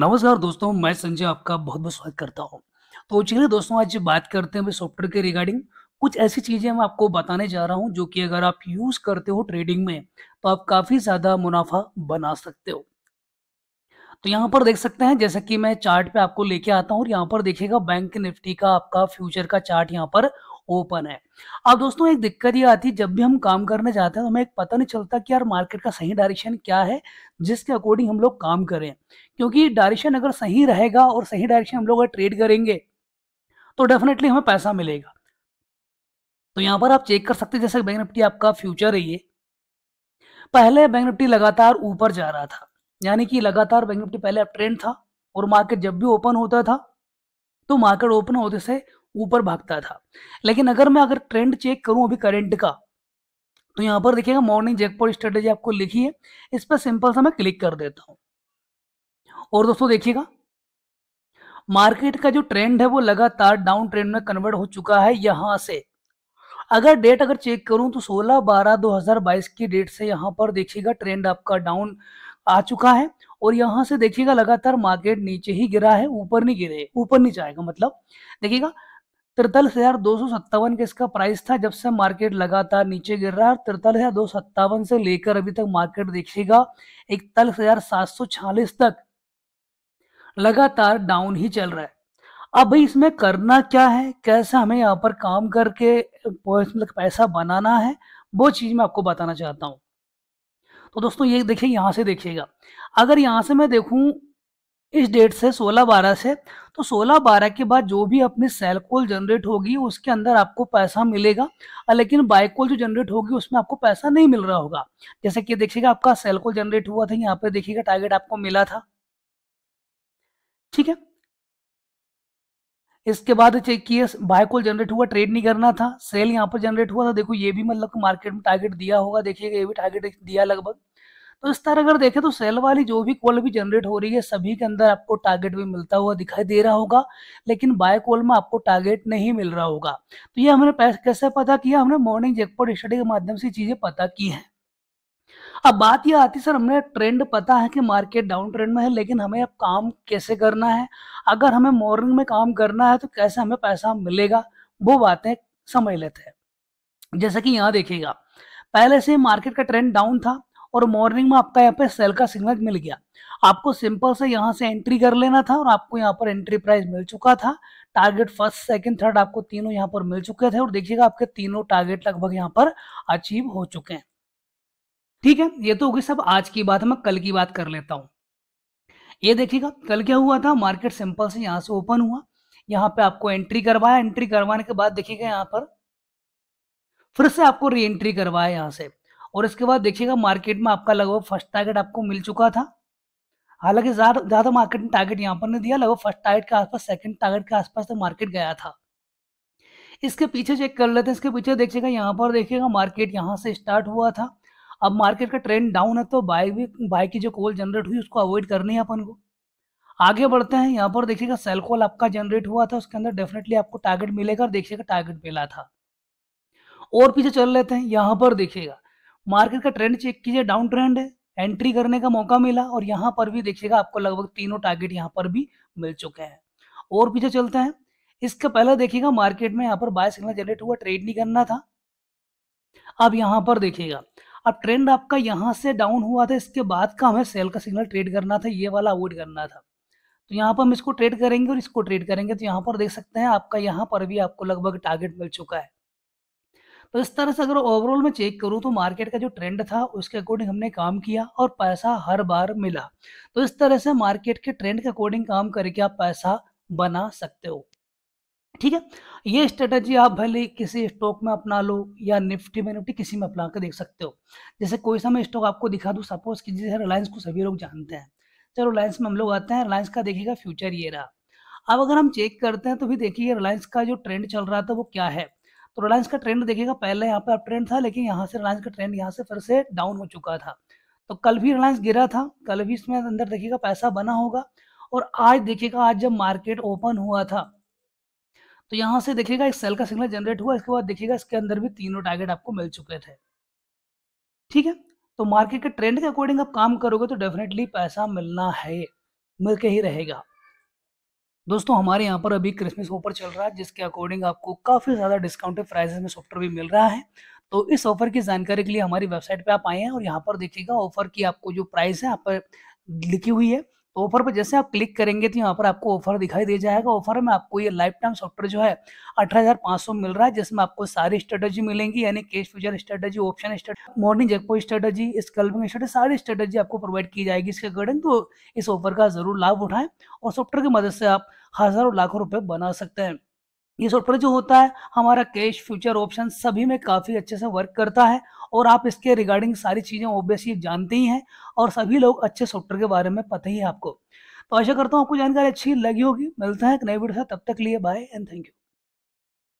नमस्कार दोस्तों मैं संजय आपका बहुत बहुत स्वागत करता हूँ तो चलिए दोस्तों आज बात करते हैं सॉफ्टवेयर के रिगार्डिंग कुछ ऐसी चीज़ें मैं आपको बताने जा रहा हूँ जो कि अगर आप यूज़ करते हो ट्रेडिंग में तो आप काफ़ी ज़्यादा मुनाफा बना सकते हो तो यहाँ पर देख सकते हैं जैसा कि मैं चार्ट पे आपको लेके आता हूँ और यहाँ पर देखिएगा बैंक निफ्टी का आपका फ्यूचर का चार्ट यहाँ पर ओपन है अब दोस्तों एक दिक्कत ये आती है जब भी हम काम करने जाते हैं तो हमें एक पता नहीं चलता कि यार मार्केट का सही डायरेक्शन क्या है जिसके अकॉर्डिंग हम लोग काम करें क्योंकि डायरेक्शन अगर सही रहेगा और सही डायरेक्शन हम लोग अगर ट्रेड करेंगे तो डेफिनेटली हमें पैसा मिलेगा तो यहाँ पर आप चेक कर सकते हैं जैसे बैंक निफ्टी आपका फ्यूचर है ये पहले बैंक निफ्टी लगातार ऊपर जा रहा था यानी कि लगातार बैंक निफ्टी पहले ट्रेंड था और मार्केट जब भी ओपन होता था तो मार्केट ओपन होते से ऊपर भागता था लेकिन अगर मैं अगर ट्रेंड चेक करूं अभी करंट का तो यहां पर देखिएगा मॉर्निंग जैकपॉट स्ट्रेटेजी आपको लिखी है इस पर सिंपल सा मैं क्लिक कर देता हूं और दोस्तों देखिएगा मार्केट का जो ट्रेंड है वो लगातार डाउन ट्रेंड में कन्वर्ट हो चुका है यहां से अगर डेट अगर चेक करूं तो 16 बारह 2022 की डेट से यहां पर देखिएगा ट्रेंड आपका डाउन आ चुका है और यहां से देखिएगा लगातार मार्केट नीचे ही गिरा है ऊपर नहीं गिरे ऊपर नहीं जाएगा मतलब देखिएगा तिरतालीस हजार दो सौ सत्तावन का इसका प्राइस था जब से मार्केट लगातार नीचे गिर रहा है तिरतालीस हजार दो सत्तावन से लेकर अभी तक मार्केट देखिएगा इकतालीस हजार सात सौ छियालीस तक लगातार डाउन ही चल रहा है अब भाई इसमें करना क्या है कैसे हमें यहाँ पर काम करके पैसा बनाना है वो चीज मैं आपको बताना चाहता हूँ तो दोस्तों ये देखिए यहाँ से देखिएगा अगर यहाँ से मैं देखूँ इस डेट से 16 बारह से तो 16 बारह के बाद जो भी अपनी सेल कॉल जनरेट होगी उसके अंदर आपको पैसा मिलेगा लेकिन बाय कॉल जो जनरेट होगी उसमें आपको पैसा नहीं मिल रहा होगा जैसे कि देखिएगा आपका सेल कॉल जनरेट हुआ था यहाँ पर देखिएगा टारगेट आपको मिला था ठीक है इसके बाद चेक किए बाय कॉल जनरेट हुआ ट्रेड नहीं करना था सेल यहाँ पर जनरेट हुआ था देखो ये भी मतलब मार्केट में टारगेट दिया होगा देखिएगा ये भी टारगेट दिया लगभग तो इस तरह अगर देखें तो सेल वाली जो भी कॉल भी जनरेट हो रही है सभी के अंदर आपको टारगेट भी मिलता हुआ दिखाई दे रहा होगा लेकिन बाय कॉल में आपको टारगेट नहीं मिल रहा होगा तो ये हमने कैसे पता किया हमने मॉर्निंग जेकपोर्ट स्टडी के माध्यम से चीजें पता की है अब बात यह आती सर हमने ट्रेंड पता है कि मार्केट डाउन ट्रेंड में है लेकिन हमें अब काम कैसे करना है अगर हमें मॉर्निंग में काम करना है तो कैसे हमें पैसा मिलेगा वो बातें समझ लेते हैं जैसा कि यहाँ देखिएगा पहले से मार्केट का ट्रेंड डाउन था और मॉर्निंग में आपका यहाँ पे सेल का सिग्नल मिल गया आपको सिंपल से यहाँ से एंट्री कर लेना था और आपको यहाँ पर एंट्री प्राइस मिल चुका था टारगेट फर्स्ट सेकंड थर्ड आपको तीनों यहाँ पर मिल चुके थे और देखिएगा आपके तीनों टारगेट लगभग यहाँ पर अचीव हो चुके हैं ठीक है ये तो होगी सब आज की बात मैं कल की बात कर लेता हूँ ये देखिएगा कल क्या हुआ था मार्केट सिंपल से यहाँ से ओपन हुआ यहाँ पे आपको एंट्री करवाया एंट्री करवाने के बाद देखिएगा यहाँ पर फिर से आपको री एंट्री करवाया यहाँ से और इसके बाद देखिएगा मार्केट में आपका लगभग फर्स्ट टारगेट आपको मिल चुका था हालांकि ज़्यादा मार्केट ने टारगेट यहाँ पर नहीं दिया लगभग फर्स्ट टारगेट के आसपास सेकंड टारगेट के आसपास तो मार्केट गया था इसके पीछे चेक कर लेते हैं इसके पीछे देखिएगा यहाँ पर देखिएगा मार्केट यहाँ से स्टार्ट हुआ था अब मार्केट का ट्रेंड डाउन है तो बाय भी बाय की जो कॉल जनरेट हुई उसको अवॉइड करनी है अपन को आगे बढ़ते हैं यहाँ पर देखिएगा सेल कॉल आपका जनरेट हुआ था उसके अंदर डेफिनेटली आपको टारगेट मिलेगा और देखिएगा टारगेट मिला था और पीछे चल लेते हैं यहाँ पर देखिएगा मार्केट का ट्रेंड चेक कीजिए डाउन ट्रेंड है एंट्री करने का मौका मिला और यहाँ पर भी देखिएगा आपको लगभग तीनों टारगेट यहाँ पर भी मिल चुके हैं और पीछे चलते हैं इसके पहले देखिएगा मार्केट में यहाँ पर बाय सिग्नल जनरेट हुआ ट्रेड नहीं करना था अब यहाँ पर देखिएगा अब ट्रेंड आपका यहाँ से डाउन हुआ था इसके बाद का हमें सेल का सिग्नल ट्रेड करना था ये वाला अवॉइड करना था तो यहाँ पर हम इसको ट्रेड करेंगे और इसको ट्रेड करेंगे तो यहाँ पर देख सकते हैं आपका यहाँ पर भी आपको लगभग टारगेट मिल चुका है तो इस तरह से अगर ओवरऑल मैं चेक करूँ तो मार्केट का जो ट्रेंड था उसके अकॉर्डिंग हमने काम किया और पैसा हर बार मिला तो इस तरह से मार्केट के ट्रेंड के अकॉर्डिंग काम करके आप पैसा बना सकते हो ठीक है ये स्ट्रेटजी आप भले किसी स्टॉक में अपना लो या निफ्टी में निफ्टी किसी में अपना कर देख सकते हो जैसे कोई सा मैं स्टॉक आपको दिखा दूँ सपोज कि जैसे रिलायंस को सभी लोग जानते हैं चलो रिलायंस में हम लोग आते हैं रिलायंस का देखिएगा फ्यूचर ये रहा अब अगर हम चेक करते हैं तो भी देखिए रिलायंस का जो ट्रेंड चल रहा था वो क्या है तो रिलायंस का ट्रेंड देखिएगा पहले यहाँ पे ट्रेंड था लेकिन यहाँ से रिलायंस का ट्रेंड यहाँ से फिर से डाउन हो चुका था तो कल भी रिलायंस गिरा था कल भी इसमें अंदर देखिएगा पैसा बना होगा और आज देखिएगा आज जब मार्केट ओपन हुआ था तो यहाँ से देखिएगा एक सेल का सिग्नल जनरेट हुआ इसके बाद देखिएगा इसके अंदर भी तीनों टारगेट आपको मिल चुके थे ठीक है तो मार्केट के ट्रेंड के अकॉर्डिंग आप काम करोगे तो डेफिनेटली पैसा मिलना है मिल के ही रहेगा दोस्तों हमारे यहाँ पर अभी क्रिसमस ऑफर चल रहा है जिसके अकॉर्डिंग आपको काफ़ी ज़्यादा डिस्काउंटेड प्राइजेस में सॉफ्टवेयर भी मिल रहा है तो इस ऑफर की जानकारी के लिए हमारी वेबसाइट पे आप आए हैं और यहाँ पर देखिएगा ऑफर की आपको जो प्राइस है आप पर लिखी हुई है ऑफर तो पर जैसे आप क्लिक करेंगे तो यहाँ पर आपको ऑफर दिखाई दे जाएगा ऑफर में आपको ये लाइफ टाइम सॉफ्टवेयर जो है अठारह मिल रहा है जिसमें आपको सारी स्ट्रेटेजी मिलेंगी यानी cash future strategy option morning jackpot strategy scalping strategy सारी स्ट्रेटेजी आपको प्रोवाइड की जाएगी इसके अकॉर्डिंग तो इस ऑफर का जरूर लाभ उठाएं और सॉफ्टवेयर की मदद से आप हजारों लाखों रुपए बना सकते हैं ये सॉफ्टवेयर जो होता है हमारा कैश फ्यूचर ऑप्शन सभी में काफ़ी अच्छे से वर्क करता है और आप इसके रिगार्डिंग सारी चीज़ें ओबियसली जानते ही हैं और सभी लोग अच्छे सॉफ्टवेयर के बारे में पता ही है आपको तो आशा करता हूँ आपको जानकारी अच्छी लगी होगी मिलते हैं एक नई वीडियो से तब तक लिए बाय एंड थैंक यू